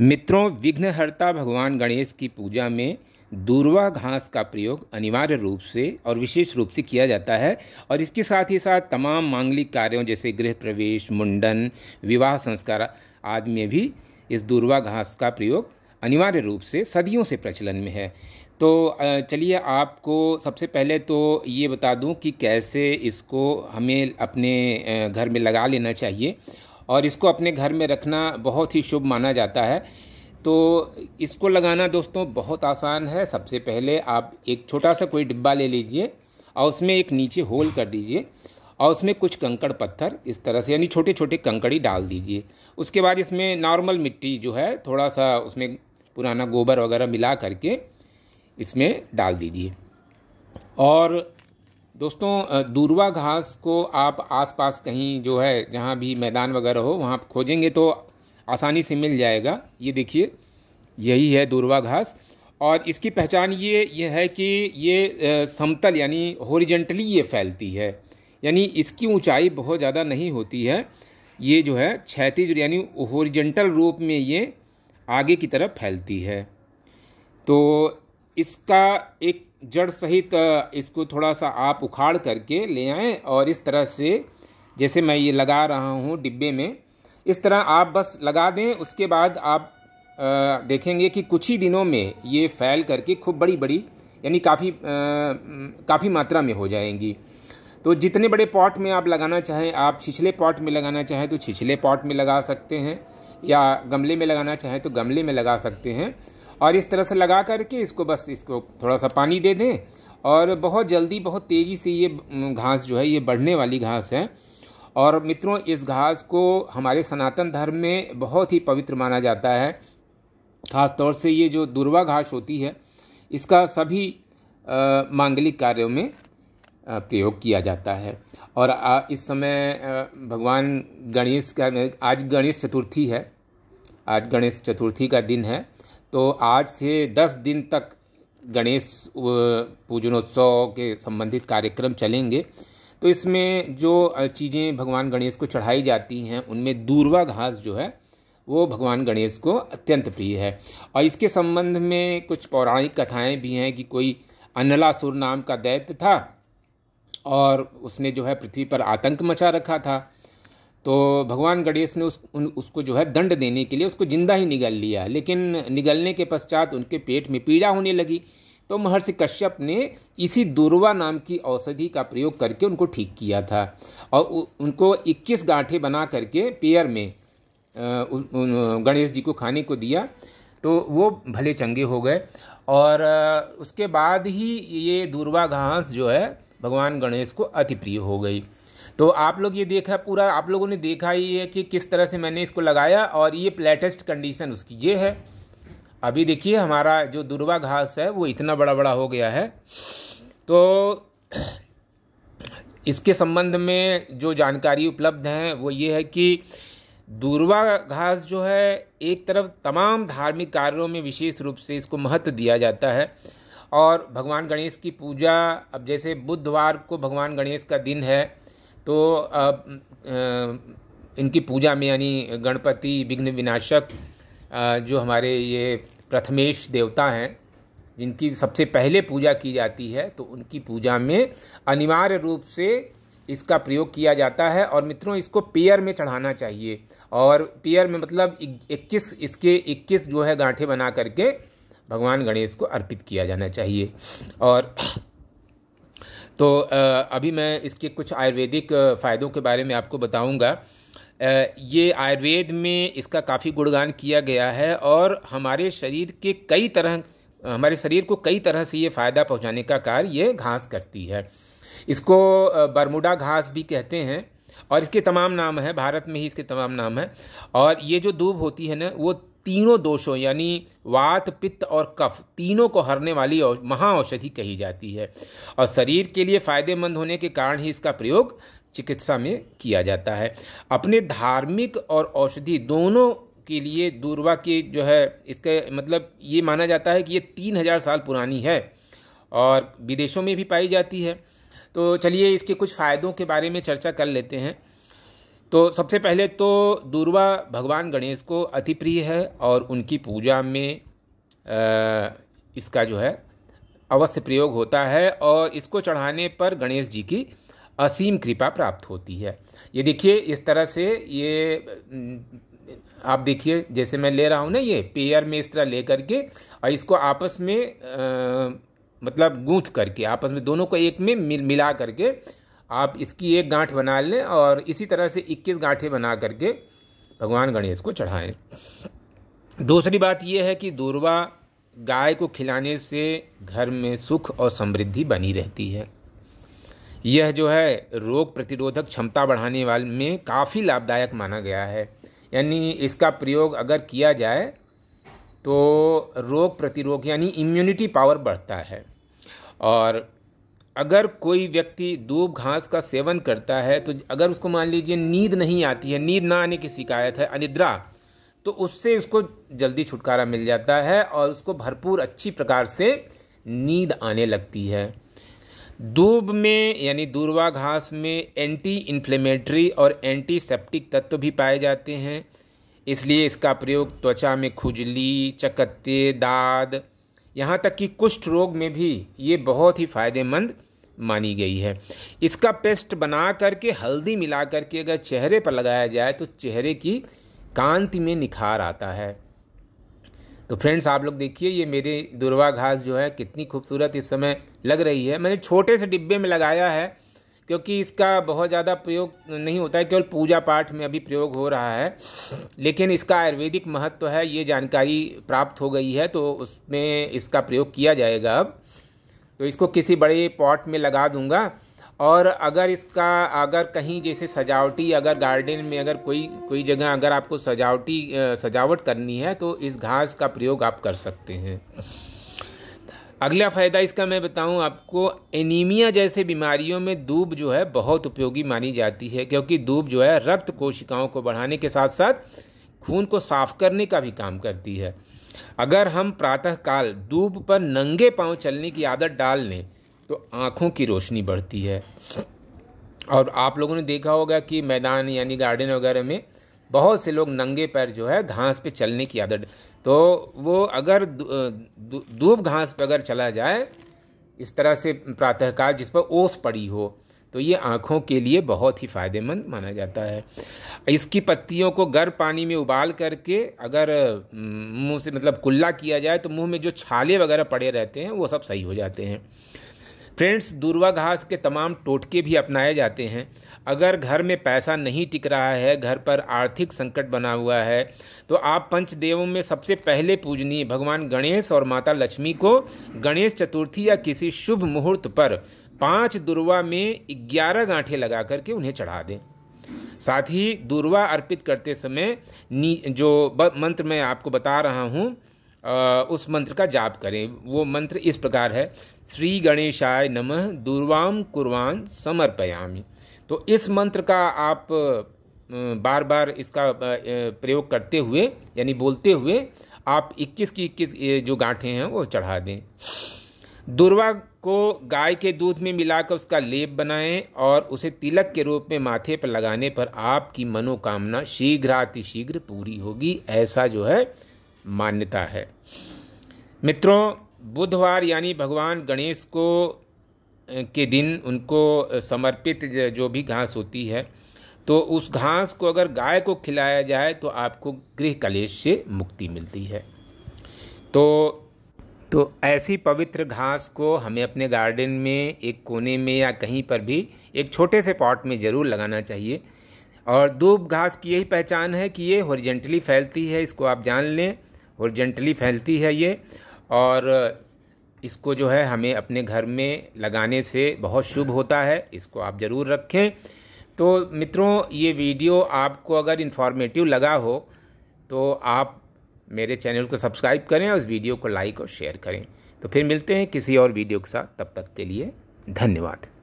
मित्रों विघ्नहर्ता भगवान गणेश की पूजा में दूरवा घास का प्रयोग अनिवार्य रूप से और विशेष रूप से किया जाता है और इसके साथ ही साथ तमाम मांगलिक कार्यों जैसे गृह प्रवेश मुंडन विवाह संस्कार आदि में भी इस दूरवा घास का प्रयोग अनिवार्य रूप से सदियों से प्रचलन में है तो चलिए आपको सबसे पहले तो ये बता दूं कि कैसे इसको हमें अपने घर में लगा लेना चाहिए और इसको अपने घर में रखना बहुत ही शुभ माना जाता है तो इसको लगाना दोस्तों बहुत आसान है सबसे पहले आप एक छोटा सा कोई डिब्बा ले लीजिए और उसमें एक नीचे होल कर दीजिए और उसमें कुछ कंकड़ पत्थर इस तरह से यानी छोटे छोटे कंकड़ी डाल दीजिए उसके बाद इसमें नॉर्मल मिट्टी जो है थोड़ा सा उसमें पुराना गोबर वगैरह मिला करके इसमें डाल दीजिए और दोस्तों दूरवा घास को आप आसपास कहीं जो है जहाँ भी मैदान वगैरह हो वहाँ खोजेंगे तो आसानी से मिल जाएगा ये देखिए यही है दूरवा घास और इसकी पहचान ये ये है कि ये समतल यानी होरिजेंटली ये फैलती है यानी इसकी ऊंचाई बहुत ज़्यादा नहीं होती है ये जो है क्षैतिज यानी होरिजेंटल रूप में ये आगे की तरफ फैलती है तो इसका एक जड़ सहित इसको थोड़ा सा आप उखाड़ करके ले आएँ और इस तरह से जैसे मैं ये लगा रहा हूँ डिब्बे में इस तरह आप बस लगा दें उसके बाद आप देखेंगे कि कुछ ही दिनों में ये फैल करके खूब बड़ी बड़ी यानी काफ़ी काफ़ी मात्रा में हो जाएंगी तो जितने बड़े पॉट में आप लगाना चाहें आप छिछले पॉट में लगाना चाहें तो छिछले पॉट में लगा सकते हैं या गमले में लगाना चाहें तो गमले में लगा सकते हैं और इस तरह से लगा करके इसको बस इसको थोड़ा सा पानी दे दें और बहुत जल्दी बहुत तेज़ी से ये घास जो है ये बढ़ने वाली घास है और मित्रों इस घास को हमारे सनातन धर्म में बहुत ही पवित्र माना जाता है ख़ास तौर से ये जो दुर्वा घास होती है इसका सभी मांगलिक कार्यों में प्रयोग किया जाता है और आ, इस समय भगवान गणेश का आज गणेश चतुर्थी है आज गणेश चतुर्थी का दिन है तो आज से दस दिन तक गणेश पूजनोत्सव के संबंधित कार्यक्रम चलेंगे तो इसमें जो चीज़ें भगवान गणेश को चढ़ाई जाती हैं उनमें दूरवा घास जो है वो भगवान गणेश को अत्यंत प्रिय है और इसके संबंध में कुछ पौराणिक कथाएं भी हैं कि कोई अनलासुर नाम का दैत्य था और उसने जो है पृथ्वी पर आतंक मचा रखा था तो भगवान गणेश ने उस उन, उसको जो है दंड देने के लिए उसको जिंदा ही निगल लिया लेकिन निगलने के पश्चात उनके पेट में पीड़ा होने लगी तो महर्षि कश्यप ने इसी दूरवा नाम की औषधि का प्रयोग करके उनको ठीक किया था और उनको 21 गांठे बना करके पेयर में गणेश जी को खाने को दिया तो वो भले चंगे हो गए और उसके बाद ही ये दूरवा घास जो है भगवान गणेश को अति प्रिय हो गई तो आप लोग ये देखा पूरा आप लोगों ने देखा ही है कि किस तरह से मैंने इसको लगाया और ये लेटेस्ट कंडीशन उसकी ये है अभी देखिए हमारा जो दुर्वा घास है वो इतना बड़ा बड़ा हो गया है तो इसके संबंध में जो जानकारी उपलब्ध है वो ये है कि दूरवा घास जो है एक तरफ तमाम धार्मिक कार्यों में विशेष रूप से इसको महत्व दिया जाता है और भगवान गणेश की पूजा अब जैसे बुधवार को भगवान गणेश का दिन है तो इनकी पूजा में यानी गणपति विघ्न विनाशक जो हमारे ये प्रथमेश देवता हैं जिनकी सबसे पहले पूजा की जाती है तो उनकी पूजा में अनिवार्य रूप से इसका प्रयोग किया जाता है और मित्रों इसको पेयर में चढ़ाना चाहिए और पेयर में मतलब 21 इसके 21 जो है गांठे बना करके भगवान गणेश को अर्पित किया जाना चाहिए और तो अभी मैं इसके कुछ आयुर्वेदिक फ़ायदों के बारे में आपको बताऊंगा ये आयुर्वेद में इसका काफ़ी गुणगान किया गया है और हमारे शरीर के कई तरह हमारे शरीर को कई तरह से ये फ़ायदा पहुंचाने का कार्य ये घास करती है इसको बरमुडा घास भी कहते हैं और इसके तमाम नाम हैं भारत में ही इसके तमाम नाम हैं और ये जो दूब होती है ना वो तीनों दोषों यानी वात पित्त और कफ तीनों को हरने वाली महाऔषधि कही जाती है और शरीर के लिए फायदेमंद होने के कारण ही इसका प्रयोग चिकित्सा में किया जाता है अपने धार्मिक और औषधि दोनों के लिए दूरवा के जो है इसके मतलब ये माना जाता है कि ये तीन हज़ार साल पुरानी है और विदेशों में भी पाई जाती है तो चलिए इसके कुछ फ़ायदों के बारे में चर्चा कर लेते हैं तो सबसे पहले तो दूर्वा भगवान गणेश को अति प्रिय है और उनकी पूजा में इसका जो है अवश्य प्रयोग होता है और इसको चढ़ाने पर गणेश जी की असीम कृपा प्राप्त होती है ये देखिए इस तरह से ये आप देखिए जैसे मैं ले रहा हूँ ना ये पेयर में इस तरह ले करके और इसको आपस में आ, मतलब गूँथ करके आपस में दोनों को एक में मिल मिला करके आप इसकी एक गांठ बना लें और इसी तरह से 21 गांठें बना करके भगवान गणेश को चढ़ाएं दूसरी बात यह है कि दूरवा गाय को खिलाने से घर में सुख और समृद्धि बनी रहती है यह जो है रोग प्रतिरोधक क्षमता बढ़ाने वाले में काफ़ी लाभदायक माना गया है यानी इसका प्रयोग अगर किया जाए तो रोग प्रतिरोध यानी इम्यूनिटी पावर बढ़ता है और अगर कोई व्यक्ति दूब घास का सेवन करता है तो अगर उसको मान लीजिए नींद नहीं आती है नींद ना आने की शिकायत है अनिद्रा तो उससे उसको जल्दी छुटकारा मिल जाता है और उसको भरपूर अच्छी प्रकार से नींद आने लगती है दूब में यानी दूरवा घास में एंटी इन्फ्लेमेटरी और एंटीसेप्टिक तत्व भी पाए जाते हैं इसलिए इसका प्रयोग त्वचा में खुजली चकत्ते दाद यहाँ तक कि कुष्ठ रोग में भी ये बहुत ही फ़ायदेमंद मानी गई है इसका पेस्ट बना करके हल्दी मिला करके अगर चेहरे पर लगाया जाए तो चेहरे की कांति में निखार आता है तो फ्रेंड्स आप लोग देखिए ये मेरे दुर्वा घास जो है कितनी खूबसूरत इस समय लग रही है मैंने छोटे से डिब्बे में लगाया है क्योंकि इसका बहुत ज़्यादा प्रयोग नहीं होता है केवल पूजा पाठ में अभी प्रयोग हो रहा है लेकिन इसका आयुर्वेदिक महत्व तो है ये जानकारी प्राप्त हो गई है तो उसमें इसका प्रयोग किया जाएगा अब तो इसको किसी बड़े पॉट में लगा दूंगा और अगर इसका अगर कहीं जैसे सजावटी अगर गार्डन में अगर कोई कोई जगह अगर आपको सजावटी सजावट करनी है तो इस घास का प्रयोग आप कर सकते हैं अगला फ़ायदा इसका मैं बताऊं आपको एनीमिया जैसे बीमारियों में दूब जो है बहुत उपयोगी मानी जाती है क्योंकि दूब जो है रक्त कोशिकाओं को बढ़ाने के साथ साथ खून को साफ करने का भी काम करती है अगर हम प्रातःकाल दूब पर नंगे पांव चलने की आदत डाल लें तो आँखों की रोशनी बढ़ती है और आप लोगों ने देखा होगा कि मैदान यानी गार्डन वगैरह में बहुत से लोग नंगे पैर जो है घास पे चलने की आदत तो वो अगर दूब घास पर अगर चला जाए इस तरह से प्रातःकाल जिस पर ओस पड़ी हो तो ये आँखों के लिए बहुत ही फ़ायदेमंद माना जाता है इसकी पत्तियों को गर्म पानी में उबाल करके अगर मुंह से मतलब कुल्ला किया जाए तो मुंह में जो छाले वगैरह पड़े रहते हैं वो सब सही हो जाते हैं फ्रेंड्स दूर्वाघास के तमाम टोटके भी अपनाए जाते हैं अगर घर में पैसा नहीं टिक रहा है घर पर आर्थिक संकट बना हुआ है तो आप पंचदेवों में सबसे पहले पूजनीय भगवान गणेश और माता लक्ष्मी को गणेश चतुर्थी या किसी शुभ मुहूर्त पर पांच दुर्वा में ग्यारह गांठे लगा करके उन्हें चढ़ा दें साथ ही दुर्वा अर्पित करते समय जो मंत्र मैं आपको बता रहा हूँ उस मंत्र का जाप करें वो मंत्र इस प्रकार है श्री गणेशाय नमः दुर्वाम कुर्वान समर्पयामी तो इस मंत्र का आप बार बार इसका प्रयोग करते हुए यानी बोलते हुए आप 21 की 21 जो गांठें हैं वो चढ़ा दें दुर्वा को गाय के दूध में मिलाकर उसका लेप बनाएं और उसे तिलक के रूप में माथे पर लगाने पर आपकी मनोकामना शीघ्रातिशीघ्र पूरी होगी ऐसा जो है मान्यता है मित्रों बुधवार यानी भगवान गणेश को के दिन उनको समर्पित जो भी घास होती है तो उस घास को अगर गाय को खिलाया जाए तो आपको गृह कलेश से मुक्ति मिलती है तो तो ऐसी पवित्र घास को हमें अपने गार्डन में एक कोने में या कहीं पर भी एक छोटे से पॉट में ज़रूर लगाना चाहिए और दूब घास की यही पहचान है कि ये हॉरिजेंटली फैलती है इसको आप जान लें हॉरिजेंटली फैलती है ये और इसको जो है हमें अपने घर में लगाने से बहुत शुभ होता है इसको आप ज़रूर रखें तो मित्रों ये वीडियो आपको अगर इन्फॉर्मेटिव लगा हो तो आप मेरे चैनल को सब्सक्राइब करें और इस वीडियो को लाइक और शेयर करें तो फिर मिलते हैं किसी और वीडियो के साथ तब तक के लिए धन्यवाद